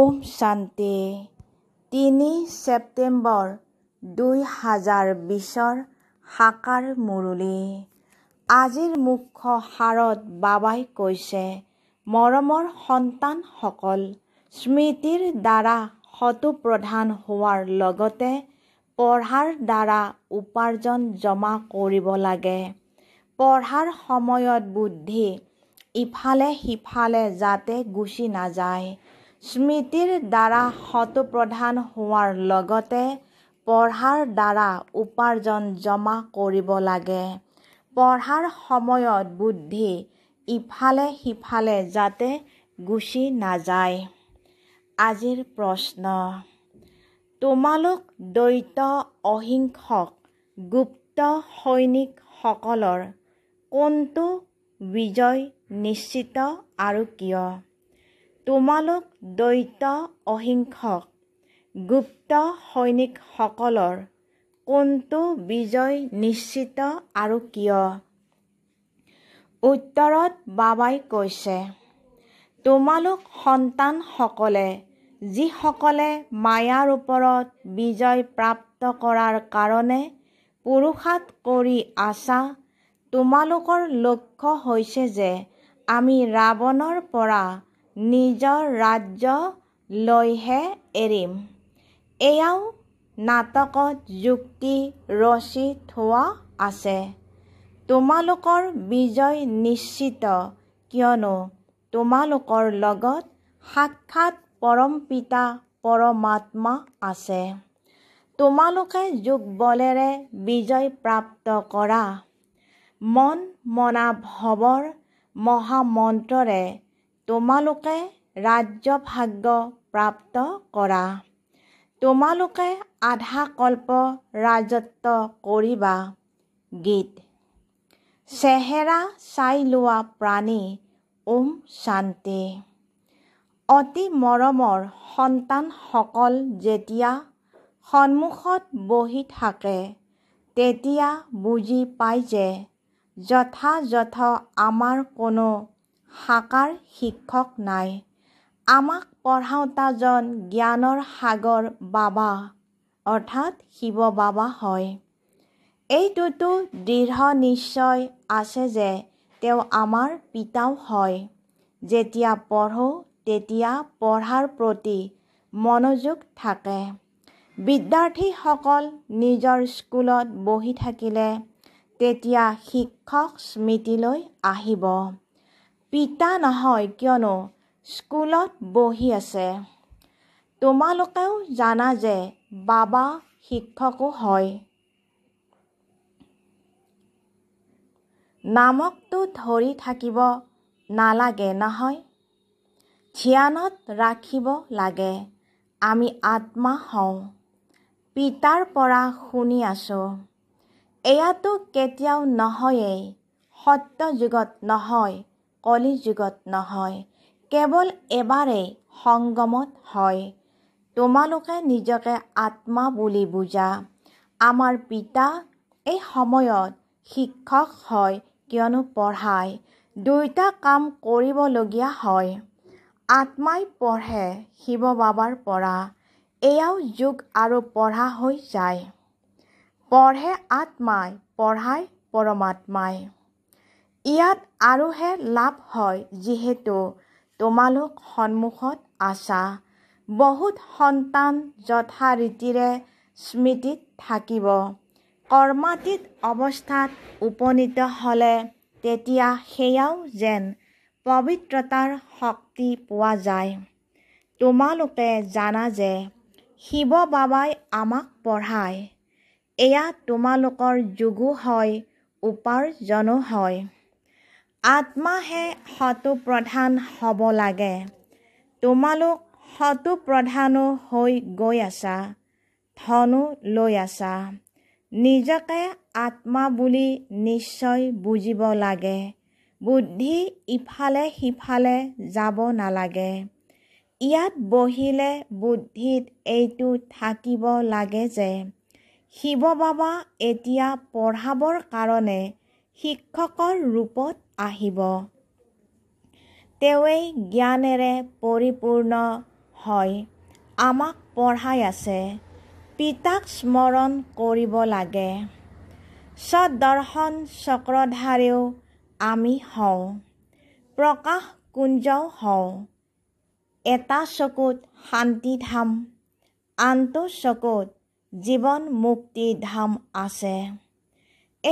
ওম শান্তি তিনি ছেপ্টেম্বৰ দুই হাজাৰ বিছৰ শাকাৰ মুৰুলী আজিৰ মুখ্য সাৰত বাবাই কৈছে মৰমৰ সন্তানসকল স্মৃতিৰ দ্বাৰা সতুপ্ৰধান হোৱাৰ লগতে পঢ়াৰ দ্বাৰা উপাৰ্জন জমা কৰিব লাগে পঢ়াৰ সময়ত বুদ্ধি ইফালে সিফালে যাতে গুচি নাযায় স্মৃতিৰ দ্বাৰা শতপ্ৰধান হোৱাৰ লগতে পঢ়াৰ দ্বাৰা উপাৰ্জন জমা কৰিব লাগে পঢ়াৰ সময়ত বুদ্ধি ইফালে সিফালে যাতে গুচি নাযায় আজিৰ প্ৰশ্ন তোমালোক দ্বৈত অহিংসক গুপ্ত সৈনিকসকলৰ কোনটো বিজয় নিশ্চিত আৰু কিয় তোমালোক দ্বৈত অহিংসক গুপ্ত সৈনিকসকলৰ কোনটো বিজয় নিশ্চিত আৰু কিয় উত্তৰত বাবাই কৈছে তোমালোক সন্তানসকলে যিসকলে মায়াৰ ওপৰত বিজয় প্ৰাপ্ত কৰাৰ কাৰণে পুৰুষাত কৰি আছা তোমালোকৰ লক্ষ্য হৈছে যে আমি ৰাৱণৰ পৰা নিজৰ ৰাজ্য লৈহে এৰিম এয়াও নাটকত যুক্তি ৰচি থোৱা আছে তোমালোকৰ বিজয় নিশ্চিত কিয়নো তোমালোকৰ লগত সাক্ষাৎ পৰম পিতা পৰমাত্মা আছে তোমালোকে যোগ বলেৰে বিজয় প্ৰাপ্ত কৰা মন মনা ভৱৰ মহামন্ত্ৰৰে তোমালোকে ৰাজ্য ভাগ্য প্ৰাপ্ত কৰা তোমালোকে আধা কল্প ৰাজত্ব কৰিবা গীত চেহেৰা চাই লোৱা প্ৰাণী ওম শান্তি অতি মৰমৰ সন্তানসকল যেতিয়া সন্মুখত বহি থাকে তেতিয়া বুজি পায় যে যথাযথ আমাৰ কোনো সাকাৰ শিক্ষক নাই আমাক পঢ়াওঁতাজন জ্ঞানৰ সাগৰ বাবা অৰ্থাৎ শিৱ বাবা হয় এইটোতো দৃঢ় নিশ্চয় আছে যে তেওঁ আমাৰ পিতাও হয় যেতিয়া পঢ়োঁ তেতিয়া পঢ়াৰ প্ৰতি মনোযোগ থাকে বিদ্যাৰ্থীসকল নিজৰ স্কুলত বহি থাকিলে তেতিয়া শিক্ষক স্মৃতিলৈ আহিব পিতা নহয় কিয়নো স্কুলত বহি আছে তোমালোকেও জানা যে বাবা শিক্ষকো হয় নামকটো ধৰি থাকিব নালাগে নহয় ধ্যানত ৰাখিব লাগে আমি আত্মা হওঁ পিতাৰ পৰা শুনি আছোঁ এয়াতো কেতিয়াও নহয়েই সত্যযুগত নহয় কলিযুগত নহয় কেৱল এবাৰেই সংগমত হয় তোমালোকে নিজকে আত্মা বুলি বুজা আমাৰ পিতা এই সময়ত শিক্ষক হয় কিয়নো পঢ়াই দুয়োটা কাম কৰিবলগীয়া হয় আত্মাই পঢ়ে শিৱ বাবাৰ পৰা এয়াও যোগ আৰু পঢ়া হৈ যায় পঢ়ে আত্মাই পঢ়াই পৰমাত্মাই ইয়াত আৰুহে লাভ হয় যিহেতু তোমালোক সন্মুখত আছা বহুত সন্তান যথাৰীতিৰে স্মৃতিত থাকিব কৰ্মাতীত অৱস্থাত উপনীত হ'লে তেতিয়া সেয়াও যেন পবিত্ৰতাৰ শক্তি পোৱা যায় তোমালোকে জানা যে শিৱ বাবাই আমাক পঢ়ায় এয়া তোমালোকৰ যোগো হয় উপাৰ্জনো হয় আত্মাহে সতু প্ৰধান হ'ব লাগে তোমালোক সতু প্ৰধানো হৈ গৈ আছা ধনো লৈ আছা নিজকে আত্মা বুলি নিশ্চয় বুজিব লাগে বুদ্ধি ইফালে সিফালে যাব নালাগে ইয়াত বহিলে বুদ্ধিত এইটো থাকিব লাগে যে শিৱ বাবা এতিয়া পঢ়াবৰ কাৰণে শিক্ষকৰ ৰূপত আহিব তেওঁৱেই জ্ঞানেৰে পৰিপূৰ্ণ হয় আমাক পঢ়াই আছে পিতাক স্মৰণ কৰিব লাগে সদৰ্শন চক্ৰধাৰেও আমি হওঁ প্ৰকাশ কুঞ্জও হওঁ এটা চকুত শান্তি ধাম আনটো চকুত জীৱন মুক্তি ধাম আছে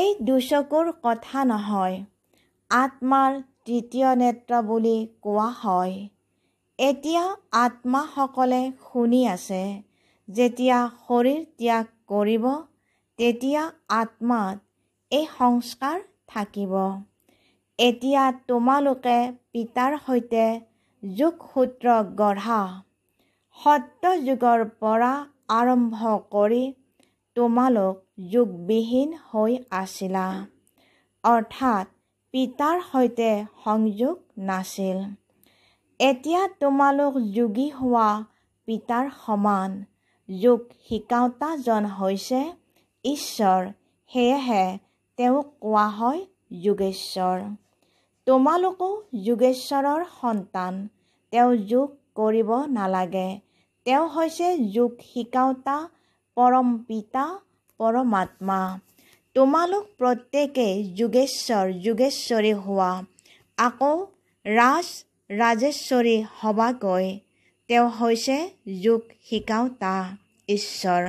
এই দুচকুৰ কথা নহয় আত্মাৰ তৃতীয় নেত্ৰ বুলি কোৱা হয় এতিয়া আত্মাসকলে শুনি আছে যেতিয়া শৰীৰ ত্যাগ কৰিব তেতিয়া আত্মাত এই সংস্কাৰ থাকিব এতিয়া তোমালোকে পিতাৰ সৈতে যোগসূত্ৰ গঢ়া সত্য যুগৰ পৰা আৰম্ভ কৰি তোমালোক যোগবিহীন হৈ আছিলা অৰ্থাৎ পিতাৰ সৈতে সংযোগ নাছিল এতিয়া তোমালোক যোগী হোৱা পিতাৰ সমান যোগ শিকাওঁতাজন হৈছে ঈশ্বৰ সেয়েহে তেওঁক কোৱা হয় যোগেশ্বৰ তোমালোকো যোগেশ্বৰৰ সন্তান তেওঁ যোগ কৰিব নালাগে তেওঁ হৈছে যোগ শিকাওঁতা পৰম পিতা পৰমাত্মা তোমালোক প্ৰত্যেকে যোগেশ্বৰ যোগেশ্বৰী হোৱা আকৌ ৰাজ ৰাজেশ্বৰী হ'বাকৈ তেওঁ হৈছে যোগ তা ঈশ্বৰ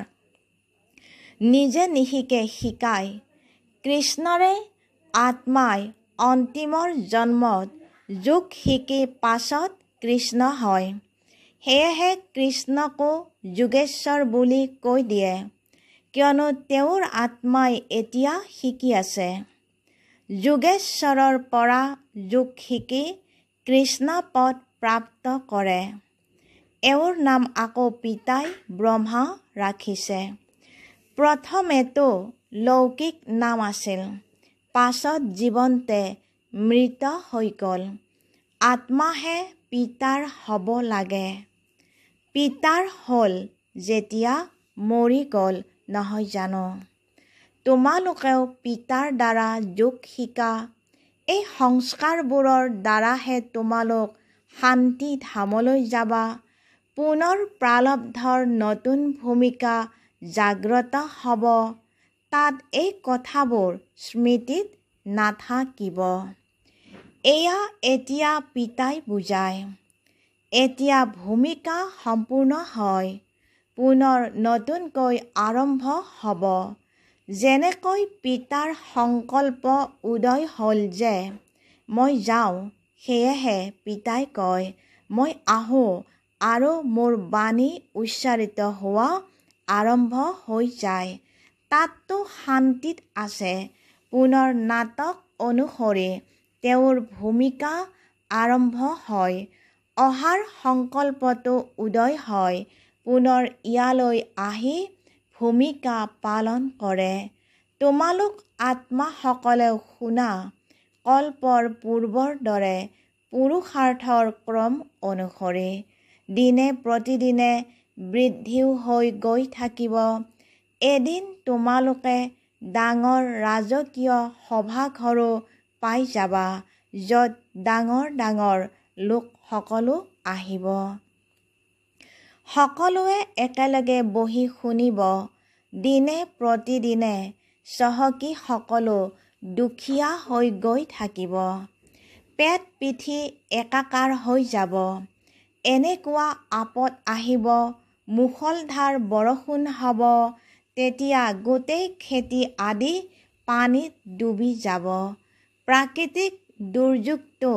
নিজে নিশিকে শিকাই কৃষ্ণৰে আত্মাই অন্তিমৰ জন্মত যোগ শিকি পাছত কৃষ্ণ হয় সেয়েহে কৃষ্ণকো যোগেশ্বৰ বুলি কৈ দিয়ে কিয়নো তেওঁৰ আত্মাই এতিয়া শিকি আছে যোগেশ্বৰৰ পৰা যোগ শিকি কৃষ্ণ পদ প্ৰাপ্ত কৰে এওঁৰ নাম আকৌ পিতাই ব্ৰহ্মা ৰাখিছে প্ৰথমেতো লৌকিক নাম আছিল পাছত জীৱন্তে মৃত হৈ গ'ল আত্মাহে পিতাৰ হ'ব লাগে পিতাৰ হ'ল যেতিয়া মৰি গ'ল নহয় জানো তোমালোকেও পিতাৰ দ্বাৰা যোগ শিকা এই সংস্কাৰবোৰৰ দ্বাৰাহে তোমালোক শান্তি ধামলৈ যাবা পুনৰ প্ৰালব্ধৰ নতুন ভূমিকা জাগ্ৰত হ'ব তাত এই কথাবোৰ স্মৃতিত নাথাকিব এয়া এতিয়া পিতাই বুজায় এতিয়া ভূমিকা সম্পূৰ্ণ হয় পুনৰ নতুনকৈ আৰম্ভ হ'ব যেনেকৈ পিতাৰ সংকল্প উদয় হ'ল যে মই যাওঁ সেয়েহে পিতাই কয় মই আহোঁ আৰু মোৰ বাণী উচ্চাৰিত হোৱা আৰম্ভ হৈ যায় তাততো শান্তিত আছে পুনৰ নাটক অনুসৰি তেওঁৰ ভূমিকা আৰম্ভ হয় অহাৰ সংকল্পটো উদয় হয় পুনৰ ইয়ালৈ আহি ভূমিকা পালন কৰে তোমালোক আত্মাসকলেও শুনা কল্পৰ পূৰ্বৰ দৰে পুৰুষাৰ্থৰ ক্ৰম অনুসৰি দিনে প্ৰতিদিনে বৃদ্ধিও হৈ গৈ থাকিব এদিন তোমালোকে ডাঙৰ ৰাজকীয় সভাঘৰো পাই যাবা য'ত ডাঙৰ ডাঙৰ লোকসকলো আহিব সকলোৱে একেলগে বহি শুনিব দিনে প্ৰতিদিনে চহকী সকলো দুখীয়া হৈ গৈ থাকিব পেট পিঠি একাকাৰ হৈ যাব এনেকুৱা আপদ আহিব মুখলধাৰ বৰষুণ হ'ব তেতিয়া গোটেই খেতি আদি পানীত ডুবি যাব প্ৰাকৃতিক দুৰ্যোগটো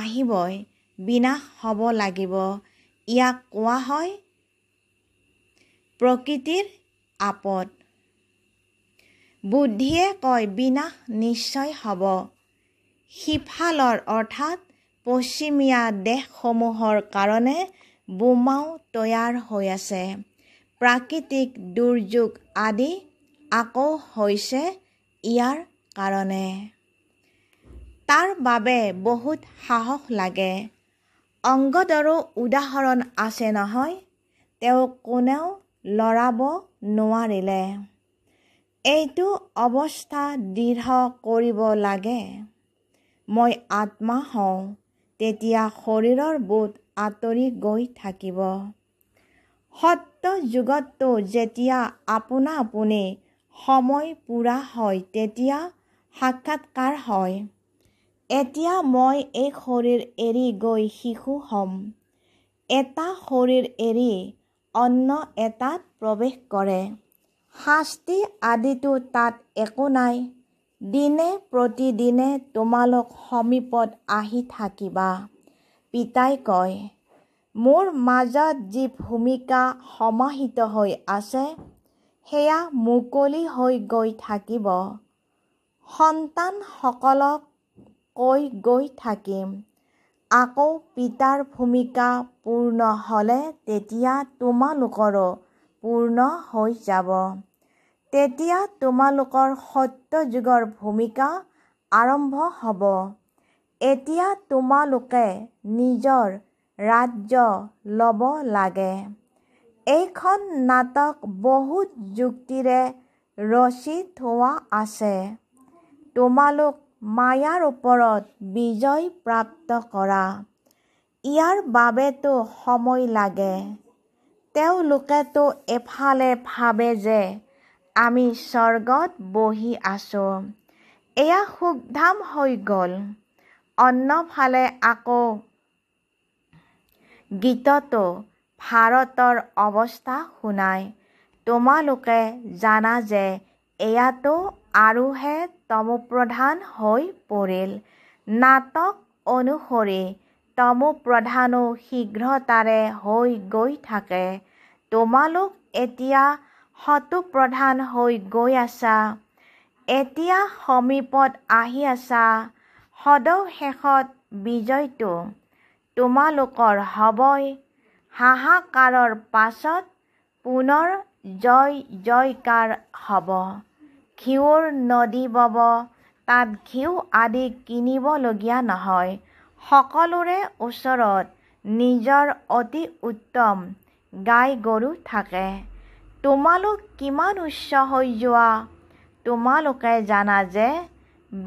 আহিবই বিনাশ হ'ব লাগিব ইয়াক কোৱা হয় প্ৰকৃতিৰ আপদ বুদ্ধিয়ে কয় বিনাশ নিশ্চয় হ'ব সিফালৰ অৰ্থাৎ পশ্চিমীয়া দেশসমূহৰ কাৰণে বোমাও তৈয়াৰ হৈ আছে প্ৰাকৃতিক দুৰ্যোগ আদি আকৌ হৈছে ইয়াৰ কাৰণে তাৰ বাবে বহুত সাহস লাগে অংগদৰো উদাহৰণ আছে নহয় তেওঁ কোনেও লৰাব নোৱাৰিলে এইটো অৱস্থা দৃঢ় কৰিব লাগে মই আত্মা হওঁ তেতিয়া শৰীৰৰ বোধ আঁতৰি গৈ থাকিব সত্য যুগতটো যেতিয়া আপোনা আপুনি সময় পূৰা হয় তেতিয়া সাক্ষাৎকাৰ হয় এতিয়া মই এই শৰীৰ এৰি গৈ শিশু হ'ম এটা শৰীৰ এৰি অন্য এটাত প্ৰৱেশ কৰে শাস্তি আদিটো তাত একো নাই দিনে প্ৰতিদিনে তোমালোক সমীপত আহি থাকিবা পিতাই কয় মোৰ মাজত যি ভূমিকা সমাহিত হৈ আছে সেয়া মুকলি হৈ গৈ থাকিব সন্তানসকলক কৈ গৈ থাকিম আকৌ পিতাৰ ভূমিকা পূৰ্ণ হ'লে তেতিয়া তোমালোকৰো পূৰ্ণ হৈ যাব তেতিয়া তোমালোকৰ সত্য যুগৰ ভূমিকা আৰম্ভ হ'ব এতিয়া তোমালোকে নিজৰ ৰাজ্য ল'ব লাগে এইখন নাটক বহুত যুক্তিৰে ৰচি থোৱা আছে তোমালোক মায়াৰ ওপৰত বিজয় প্ৰাপ্ত কৰা ইয়াৰ বাবেতো সময় লাগে তেওঁলোকেতো এফালে ভাবে যে আমি স্বৰ্গত বহি আছোঁ এয়া সুখধাম হৈ গ'ল অন্যফালে আকৌ গীততো ভাৰতৰ অৱস্থা শুনায় তোমালোকে জানা যে এয়াতো আৰুহে তমুপ্ৰধান হৈ পৰিল নাটক অনুসৰি তমুপ্ৰধানো শীঘ্ৰতাৰে হৈ গৈ থাকে তোমালোক এতিয়া শতুপ্ৰধান হৈ গৈ আছা এতিয়া সমীপত আহি আছা সদৌ শেষত বিজয়টো তোমালোকৰ হ'বই হাহাকাৰৰ পাছত পুনৰ জয় জয়কাৰ হ'ব ঘিউৰ নদী বব তাত ঘিউ আদি কিনিবলগীয়া নহয় সকলোৰে ওচৰত নিজৰ অতি উত্তম গাই গৰু থাকে তোমালোক কিমান উচ্চ হৈ যোৱা তোমালোকে জানা যে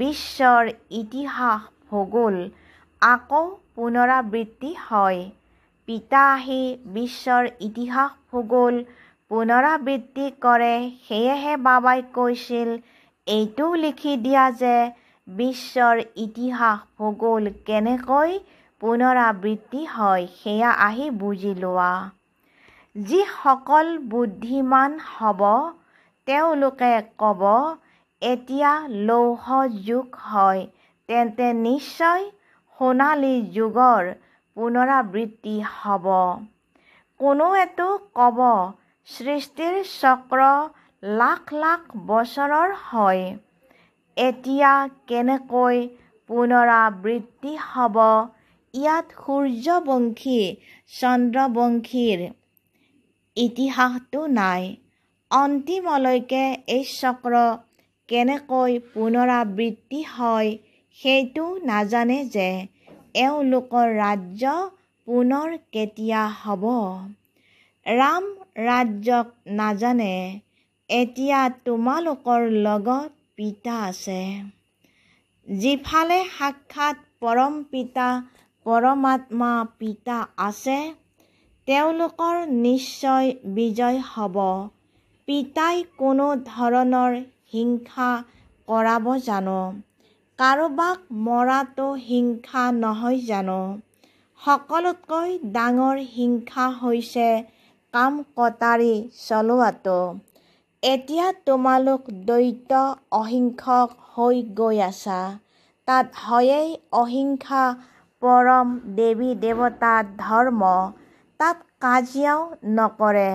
বিশ্বৰ ইতিহাস ভূগোল আকৌ পুনৰাবৃত্তি হয় পিতা আহি বিশ্বৰ ইতিহাস ভূগোল পুনৰাবৃত্তি কৰে সেয়েহে বাবাই কৈছিল এইটোও লিখি দিয়া যে বিশ্বৰ ইতিহাস ভূগোল কেনেকৈ পুনৰাবৃত্তি হয় সেয়া আহি বুজি লোৱা যিসকল বুদ্ধিমান হ'ব তেওঁলোকে ক'ব এতিয়া লৌহ যুগ হয় তেন্তে নিশ্চয় সোণালী যুগৰ পুনৰাবৃত্তি হ'ব কোনোৱেতো ক'ব সৃষ্টিৰ চক্ৰ লাখ লাখ বছৰৰ হয় এতিয়া কেনেকৈ পুনৰাবৃত্তি হ'ব ইয়াত সূৰ্যবংশী চন্দ্ৰবংশীৰ ইতিহাসটো নাই অন্তিমলৈকে এই চক্ৰ কেনেকৈ পুনৰাবৃত্তি হয় সেইটো নাজানে যে এওঁলোকৰ ৰাজ্য পুনৰ কেতিয়া হ'ব ৰাম ৰাজ্যক নাজানে এতিয়া তোমালোকৰ লগত পিতা আছে যিফালে সাক্ষাৎ পৰম পিতা পৰমাত্মা পিতা আছে তেওঁলোকৰ নিশ্চয় বিজয় হ'ব পিতাই কোনো ধৰণৰ হিংসা কৰাব জানো কাৰোবাক মৰাটো হিংসা নহয় জানো সকলোতকৈ ডাঙৰ হিংসা হৈছে কাম কটাৰে চলোৱাটো এতিয়া তোমালোক দৈত অহিংসক হৈ গৈ আছা তাত হয়েই অহিংসা পৰম দেৱী দেৱতা ধৰ্ম তাত কাজিয়াও নকৰে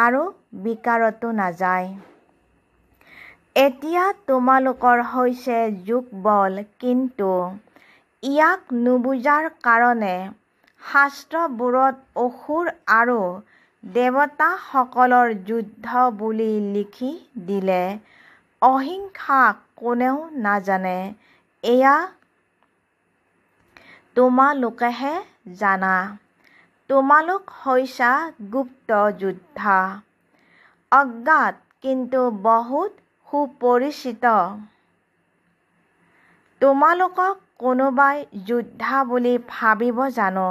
আৰু বিকাৰতো নাযায় এতিয়া তোমালোকৰ হৈছে যোগ বল কিন্তু ইয়াক নুবুজাৰ কাৰণে শাস্ত্ৰবোৰত অসুৰ আৰু দেৱতাসকলৰ যুদ্ধ বুলি লিখি দিলে অহিংসা কোনেও নাজানে এয়া তোমালোকেহে জানা তোমালোক হৈছে গুপ্ত যোদ্ধা অজ্ঞাত কিন্তু বহুত সুপৰিচিত তোমালোকক কোনোবাই যোদ্ধা বুলি ভাবিব জানো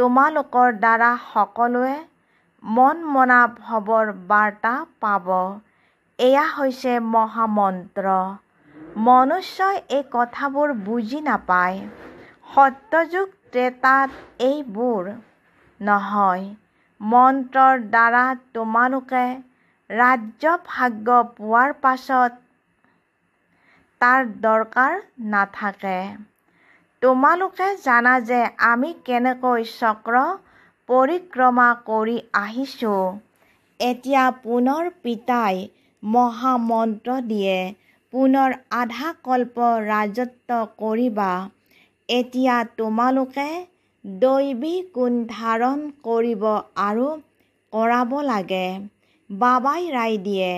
তোমালোকৰ দ্বাৰা সকলোৱে মন মনা ভৱৰ বাৰ্তা পাব এয়া হৈছে মহামন্ত্ৰ মনুষ্যই এই কথাবোৰ বুজি নাপায় সত্যযুগ ত্ৰেতাত এইবোৰ নহয় মন্ত্ৰৰ দ্বাৰা তোমালোকে ৰাজ্য ভাগ্য পোৱাৰ পাছত তাৰ দৰকাৰ নাথাকে তোমালোকে জানা যে আমি কেনেকৈ চক্ৰ পৰিক্ৰমা কৰি আহিছো এতিয়া পুনৰ পিতাই মহামন্ত্ৰ দিয়ে পুনৰ আধা কল্প ৰাজত্ব কৰিবা এতিয়া তোমালোকে দৈৱী গুণ ধাৰণ কৰিব আৰু কৰাব লাগে বাবাই ৰায় দিয়ে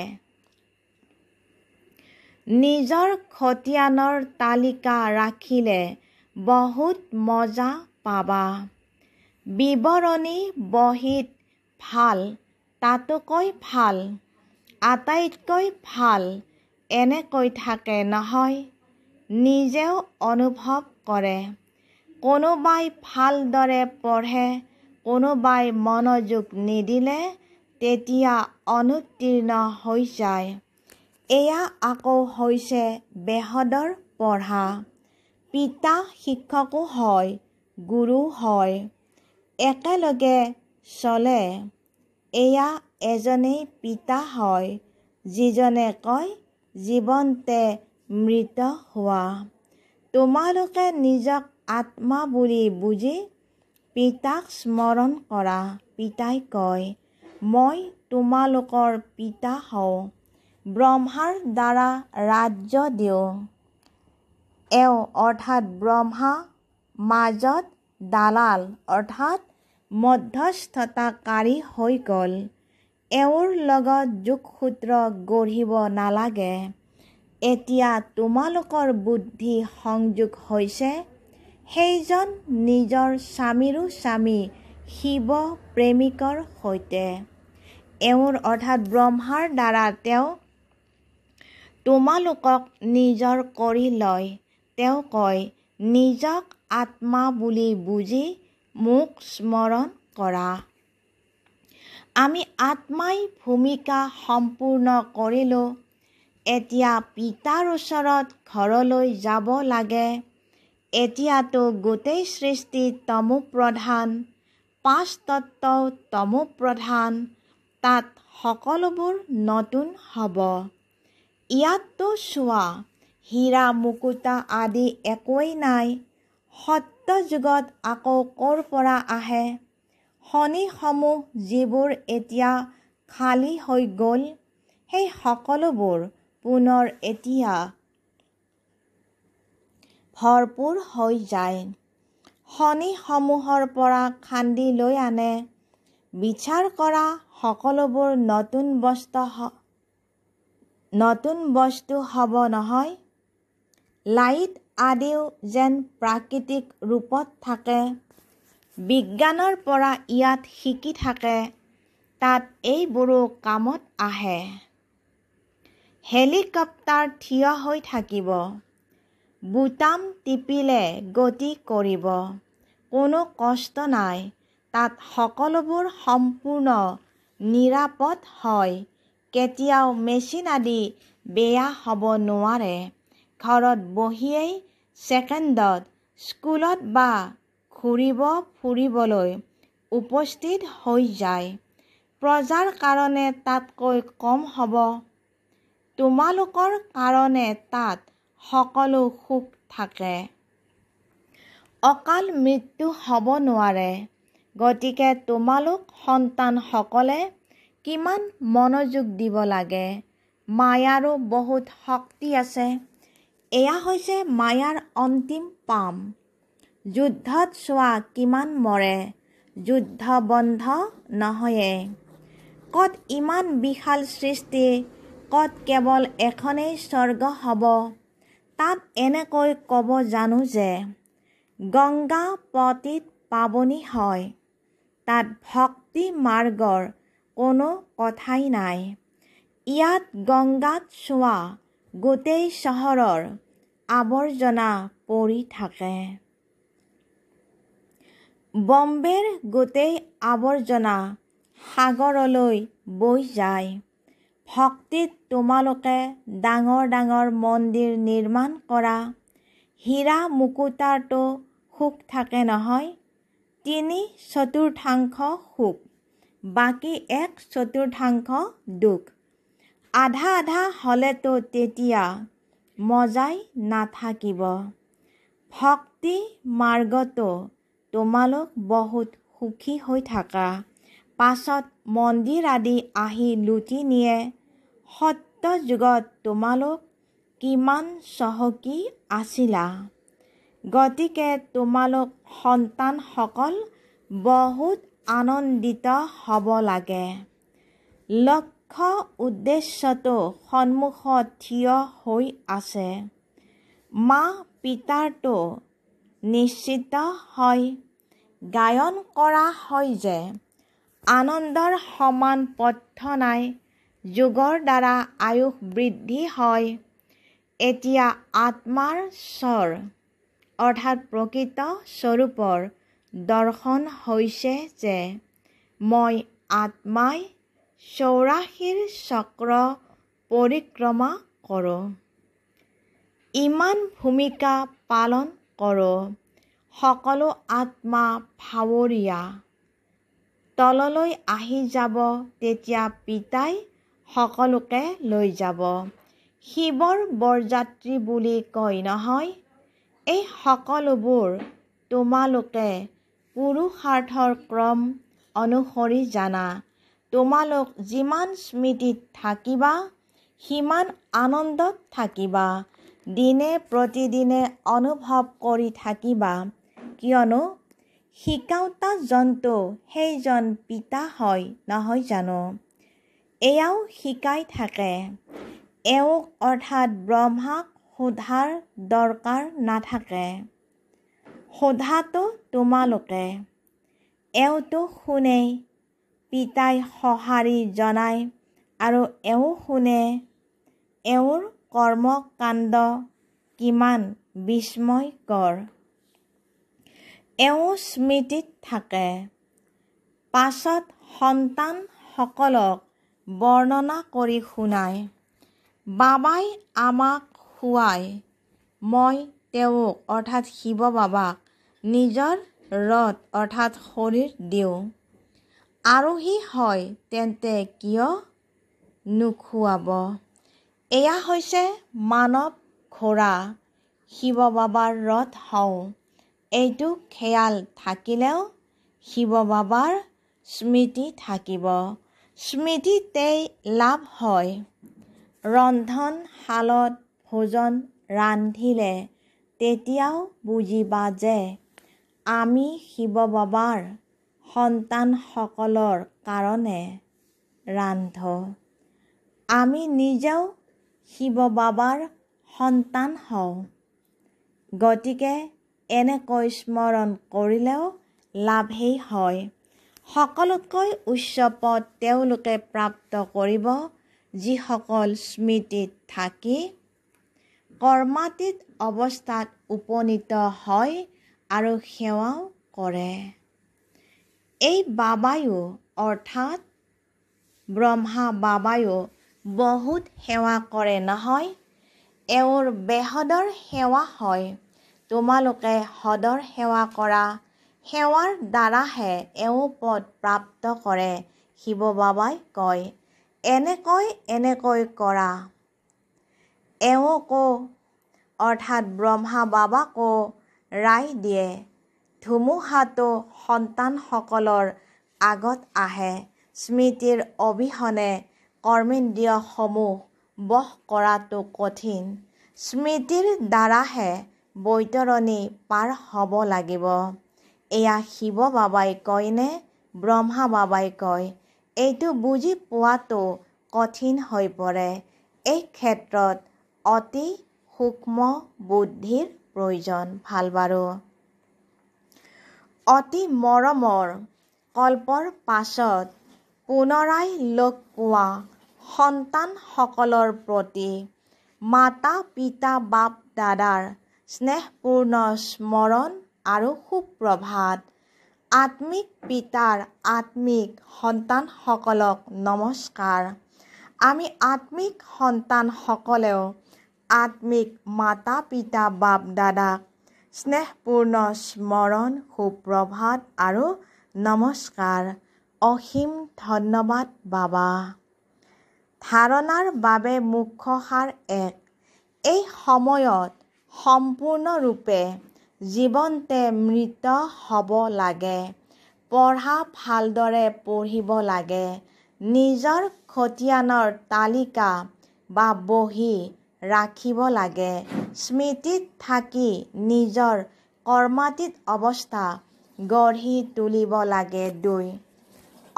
নিজৰ খতিয়ানৰ তালিকা ৰাখিলে বহুত মজা পাবা বিৱৰণী বহীত ভাল তাতোকৈ ভাল আটাইতকৈ ভাল এনেকৈ থাকে নহয় নিজেও অনুভৱ কৰে কোনোবাই ভালদৰে পঢ়ে কোনোবাই মনোযোগ নিদিলে তেতিয়া অনুত্তীৰ্ণ হৈ যায় এয়া আকৌ হৈছে বেহদৰ পঢ়া পিতা শিক্ষকো হয় গুৰু হয় একেলগে চলে এয়া এজনেই পিতা হয় যিজনে কয় জীৱন্তে মৃত হোৱা তোমালোকে নিজক আত্মা বুলি বুজি পিতাক স্মৰণ কৰা পিতাই কয় মই তোমালোকৰ পিতা হওঁ ব্ৰহ্মাৰ দ্বাৰা ৰাজ্য দিওঁ এওঁ অৰ্থাৎ ব্ৰহ্মা মাজত দালাল অৰ্থাৎ মধ্যস্থতাকাৰী হৈ গ'ল এওঁৰ লগত যোগসূত্ৰ গঢ়িব নালাগে এতিয়া তোমালোকৰ বুদ্ধি সংযোগ হৈছে সেইজন নিজৰ স্বামীৰো স্বামী শিৱ প্ৰেমিকৰ সৈতে এওঁৰ অৰ্থাৎ ব্ৰহ্মাৰ দ্বাৰা তেওঁ তোমালোকক নিজৰ কৰি লয় তেওঁ কয় নিজক আত্মা বুলি বুজি মোক স্মৰণ কৰা আমি আত্মাই ভূমিকা সম্পূৰ্ণ কৰিলোঁ এতিয়া পিতাৰ ওচৰত ঘৰলৈ যাব লাগে এতিয়াতো গোটেই সৃষ্টি তমু প্ৰধান পাঁচ তত্ত্বও তমু প্ৰধান তাত সকলোবোৰ নতুন হ'ব ইয়াততো চোৱা হীৰা মুকুতা আদি একোৱেই নাই সত্য যুগত আকৌ ক'ৰ পৰা আহে খনিসমূহ যিবোৰ এতিয়া খালী হৈ গ'ল সেই সকলোবোৰ পুনৰ এতিয়া ভৰপূৰ হৈ যায় খনিসমূহৰ পৰা খান্দি লৈ আনে বিচাৰ কৰা সকলোবোৰ নতুন বস্তু নতুন বস্তু হ'ব নহয় লাইট আদিও যেন প্ৰাকৃতিক ৰূপত থাকে বিজ্ঞানৰ পৰা ইয়াত শিকি থাকে তাত এইবোৰো কামত আহে হেলিকপ্টাৰ থিয় হৈ থাকিব বুটাম টিপিলে গতি কৰিব কোনো কষ্ট নাই তাত সকলোবোৰ সম্পূৰ্ণ নিৰাপদ হয় কেতিয়াও মেচিন আদি বেয়া হ'ব নোৱাৰে ঘৰত বহিয়েই ছেকেণ্ডত স্কুলত বা ঘূৰিব ফুৰিবলৈ উপস্থিত হৈ যায় প্ৰজাৰ কাৰণে তাতকৈ কম হ'ব তোমালোকৰ কাৰণে তাত সকলো সুখ থাকে অকাল মৃত্যু হ'ব নোৱাৰে গতিকে তোমালোক সন্তানসকলে কিমান মনোযোগ দিব লাগে মায়াৰো বহুত শক্তি আছে এয়া হৈছে মায়াৰ অন্তিম পাম যুদ্ধত চোৱা কিমান মৰে যুদ্ধ বন্ধ নহয়ে ক'ত ইমান বিশাল সৃষ্টি ক'ত কেৱল এখনেই স্বৰ্গ হ'ব তাত এনেকৈ ক'ব জানো যে গংগা পতীত পাবনি হয় তাত ভক্তি মাৰ্গৰ কোনো কথাই নাই ইয়াত গংগাত চোৱা গোটেই চহৰৰ আৱৰ্জনা পৰি থাকে বম্বেৰ গোটেই আৱৰ্জনা সাগৰলৈ বৈ যায় ভক্তিত তোমালোকে ডাঙৰ ডাঙৰ মন্দিৰ নিৰ্মাণ কৰা হীৰা মুকুতাৰটো সুখ থাকে নহয় তিনি চতুৰ্থাংশ সুখ বাকী এক চতুৰ্থাংশ দুখ আধা আধা হ'লেতো তেতিয়া মজাই নাথাকিব ভক্তি মাৰ্গতো তোমালোক বহুত সুখী হৈ থাকা পাছত মন্দিৰ আদি আহি লুটি নিয়ে সত্য যুগত তোমালোক কিমান চহকী আছিলা গতিকে তোমালোক সন্তানসকল বহুত আনন্দিত হ'ব লাগে লগ মুখ্য উদ্দেশ্যটো সন্মুখত থিয় হৈ আছে মা পিতাৰটো নিশ্চিত হয় গায়ন কৰা হয় যে আনন্দৰ সমান পথ্য নাই যোগৰ দ্বাৰা আয়ুস বৃদ্ধি হয় এতিয়া আত্মাৰ স্বৰ অৰ্থাৎ প্ৰকৃত স্বৰূপৰ দৰ্শন হৈছে যে মই আত্মাই চৌৰাশীৰ চক্ৰ পৰিক্ৰমা কৰোঁ ইমান ভূমিকা পালন কৰোঁ সকলো আত্মা ভাৱৰীয়া তললৈ আহি যাব তেতিয়া পিতাই সকলোকে লৈ যাব শিৱৰ বৰযাত্ৰী বুলি কয় নহয় এই সকলোবোৰ তোমালোকে পুৰুষাৰ্থৰ ক্ৰম অনুসৰি জানা তোমালোক যিমান স্মৃতিত থাকিবা সিমান আনন্দত থাকিবা দিনে প্ৰতিদিনে অনুভৱ কৰি থাকিবা কিয়নো শিকাওঁতা জন্তু সেইজন পিতা হয় নহয় জানো এয়াও শিকাই থাকে এওঁক অৰ্থাৎ ব্ৰহ্মাক সোধাৰ দৰকাৰ নাথাকে সোধাটো তোমালোকে এওঁটো শুনেই পিতাই সঁহাৰি জনায় আৰু এওঁ শুনে এওঁৰ কৰ্মকাণ্ড কিমান বিস্ময়কৰ এওঁ স্মৃতিত থাকে পাছত সন্তানসকলক বৰ্ণনা কৰি শুনায় বাবাই আমাক শুৱায় মই তেওঁক অৰ্থাৎ শিৱ বাবাক নিজৰ ৰথ অৰ্থাৎ শৰীৰ দিওঁ আৰোহী হয় তেন্তে কিয় নোখোৱাব এয়া হৈছে মানৱ ঘোঁৰা শিৱ বাবাৰ ৰথ হওঁ এইটো খেয়াল থাকিলেও শিৱ বাবাৰ স্মৃতি থাকিব স্মৃতিতেই লাভ হয় ৰন্ধনশালত ভোজন ৰান্ধিলে তেতিয়াও বুজিবা যে আমি শিৱ বাবাৰ সন্তানসকলৰ কাৰণে ৰান্ধ আমি নিজেও শিৱ বাবাৰ সন্তান হওঁ গতিকে এনেকৈ স্মৰণ কৰিলেও লাভেই হয় সকলোতকৈ উচ্চ পদ তেওঁলোকে প্ৰাপ্ত কৰিব যিসকল স্মৃতিত থাকি কৰ্মাতীত অৱস্থাত উপনীত হয় আৰু সেৱাও কৰে এই বাবায়ো অৰ্থাৎ ব্ৰহ্মা বাবায়ো বহুত সেৱা কৰে নহয় এওঁৰ বেহদৰ সেৱা হয় তোমালোকে সদৰ সেৱা কৰা সেৱাৰ দ্বাৰাহে এওঁ পদ প্ৰাপ্ত কৰে শিৱ বাবাই কয় এনেকৈ এনেকৈ কৰা এওঁকো অৰ্থাৎ ব্ৰহ্মা বাবাকো ৰায় দিয়ে ধুমুহাটো সন্তানসকলৰ আগত আহে স্মৃতিৰ অবিহনে কৰ্মেন্দ্ৰিয়সমূহ বস কৰাটো কঠিন স্মৃতিৰ দ্বাৰাহে বৈতৰণী পাৰ হ'ব লাগিব এয়া শিৱ বাবাই কয়নে ব্ৰহ্মা বাবাই কয় এইটো বুজি পোৱাটো কঠিন হৈ পৰে এই ক্ষেত্ৰত অতি সূক্ষ্ম বুদ্ধিৰ প্ৰয়োজন ভাল বাৰু অতি মৰমৰ কল্পৰ পাছত পুনৰাই লগ পোৱা সন্তানসকলৰ প্ৰতি মাতা পিতা বাপ দাদাৰ স্নেহপূৰ্ণ স্মৰণ আৰু সুপ্ৰভাত আত্মিক পিতাৰ আত্মিক সন্তানসকলক নমস্কাৰ আমি আত্মিক সন্তানসকলেও আত্মিক মাতা পিতা বাপ দাদাক স্নেহপূৰ্ণ স্মৰণ সুপ্ৰভাত আৰু নমস্কাৰ অসীম ধন্যবাদ বাবা ধাৰণাৰ বাবে মুখ্য সাৰ এক এই সময়ত সম্পূৰ্ণৰূপে জীৱন্তে মৃত হ'ব লাগে পঢ়া ভালদৰে পঢ়িব লাগে নিজৰ খতিয়ানৰ তালিকা বা বহী ৰাখিব লাগে স্মৃতিত থাকি নিজৰ কৰ্মাতীত অৱস্থা গঢ়ি তুলিব লাগে দুই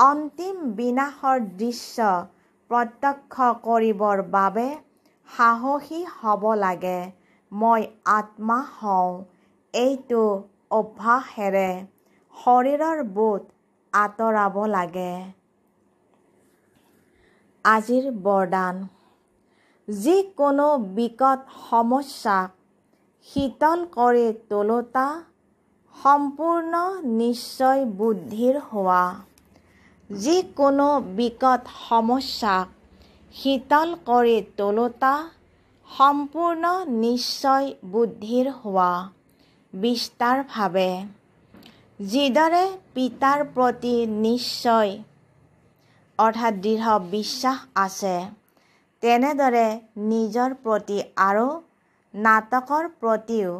অন্তিম বিনাশৰ দৃশ্য প্ৰত্যক্ষ কৰিবৰ বাবে সাহসী হ'ব লাগে মই আত্মা হওঁ এইটো অভ্যাসেৰে শৰীৰৰ বোধ আঁতৰাব লাগে আজিৰ বৰদান যিকোনো বিকট সমস্যাক শীতল কৰি তোলোতা সম্পূৰ্ণ নিশ্চয় বুদ্ধিৰ হোৱা যিকোনো বিকট সমস্যাক শীতল কৰি তোলোতা সম্পূৰ্ণ নিশ্চয় বুদ্ধিৰ হোৱা বিস্তাৰভাৱে যিদৰে পিতাৰ প্ৰতি নিশ্চয় অৰ্থাৎ দৃঢ় বিশ্বাস আছে তেনেদৰে নিজৰ প্ৰতি আৰু নাটকৰ প্ৰতিও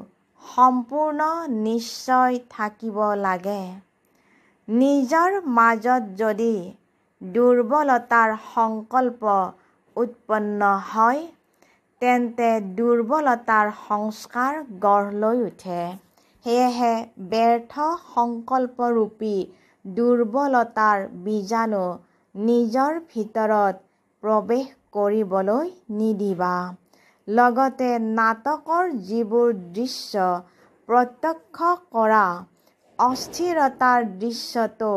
সম্পূৰ্ণ নিশ্চয় থাকিব লাগে নিজৰ মাজত যদি দুৰ্বলতাৰ সংকল্প উৎপন্ন হয় তেন্তে দুৰ্বলতাৰ সংস্কাৰ গঢ় লৈ উঠে সেয়েহে ব্যৰ্থ সংকল্পৰূপী দুৰ্বলতাৰ বীজাণু নিজৰ ভিতৰত প্ৰৱেশ কৰিবলৈ নিদিবা লগতে নাটকৰ যিবোৰ দৃশ্য প্ৰত্যক্ষ কৰা অস্থিৰতাৰ দৃশ্যটো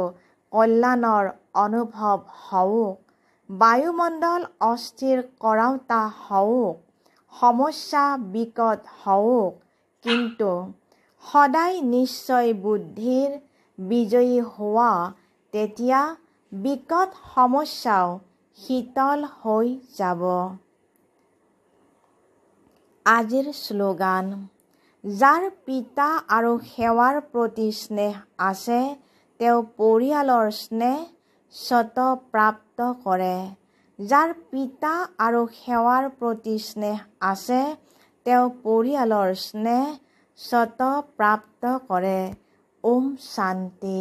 কল্যাণৰ অনুভৱ হওক বায়ুমণ্ডল অস্থিৰ কৰাওতা হওক সমস্যা বিকট হওক কিন্তু সদায় নিশ্চয় বুদ্ধিৰ বিজয়ী হোৱা তেতিয়া বিকট সমস্যাও শীতল হৈ যাব আজিৰ শ্লোগান যাৰ পিতা আৰু সেৱাৰ প্ৰতি স্নেহ আছে তেওঁ পৰিয়ালৰ স্নেহ স্বতঃপ্ৰাপ্ত কৰে যাৰ পিতা আৰু সেৱাৰ প্ৰতি স্নেহ আছে তেওঁ পৰিয়ালৰ স্নেহ প্ৰাপ্ত কৰে ওম শান্তি